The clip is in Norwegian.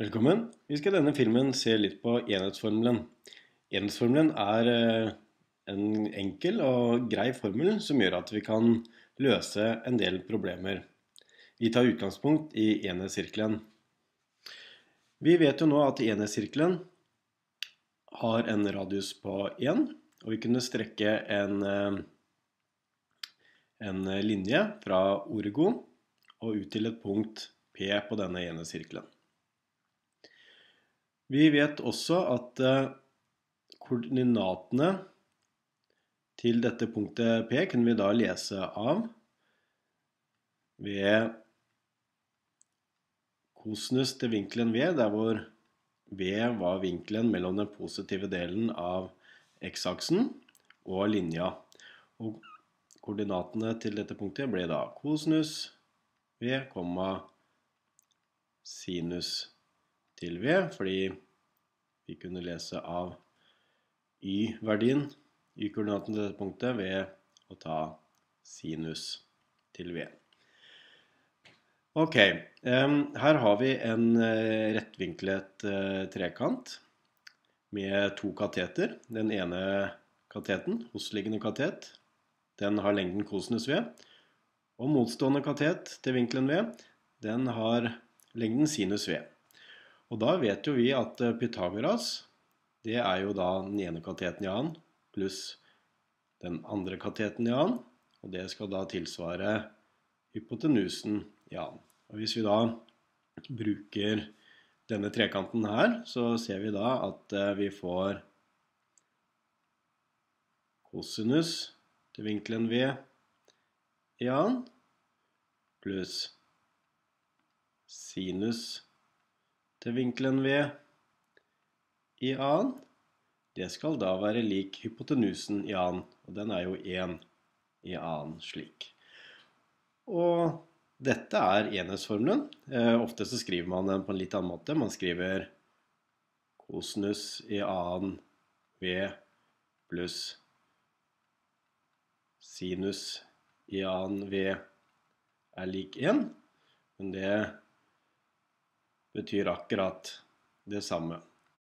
Velkommen. Vi skal i denne filmen se litt på enhetsformelen. Enhetsformelen er eh, en enkel og grei formel som gjør at vi kan løse en del problemer. Vi tar utgangspunkt i enhetssirkelen. Vi vet jo nå at enhetssirkelen har en radius på 1, og vi kunne strekke en, eh, en linje fra origo og ut til et punkt P på denne enhetssirkelen. Vi vet også at eh, koordinatene til dette punktet P kunne vi da lese av ved kosinus til vinkelen V, der hvor V var vinkelen mellom den positive delen av x-aksen og linja. Og koordinatene til dette punktet ble da kosinus V, sinus V til V, fordi vi kunne lese av Y-verdien, Y-koordinaten til dette punktet, ved å ta sinus til V. Ok, her har vi en eh, rettvinklet eh, trekant med to kateter. Den ene kateten, hosliggende katet, den har lengden kosinus V. Og motstående katet til vinkelen V, den har lengden sinus V. Og da vet jo vi at eh, Pythagoras, det er jo da den ene kateten i annen pluss den andre kateten i annen, og det skal da tilsvare hypotenusen i annen. Og hvis vi da bruker denne trekanten her, så ser vi da at eh, vi får kosinus til vinkelen V i annen pluss sinus til vinkelen v i a-en, det skal da være lik hypotenusen i a-en, og den er jo 1 i a-en slik. Og dette er enhetsformelen. Eh, ofte så skriver man den på en litt annen måte. Man skriver kosinus i a-en v pluss sinus i a-en v er lik 1. Men det betyr akkurat det samme.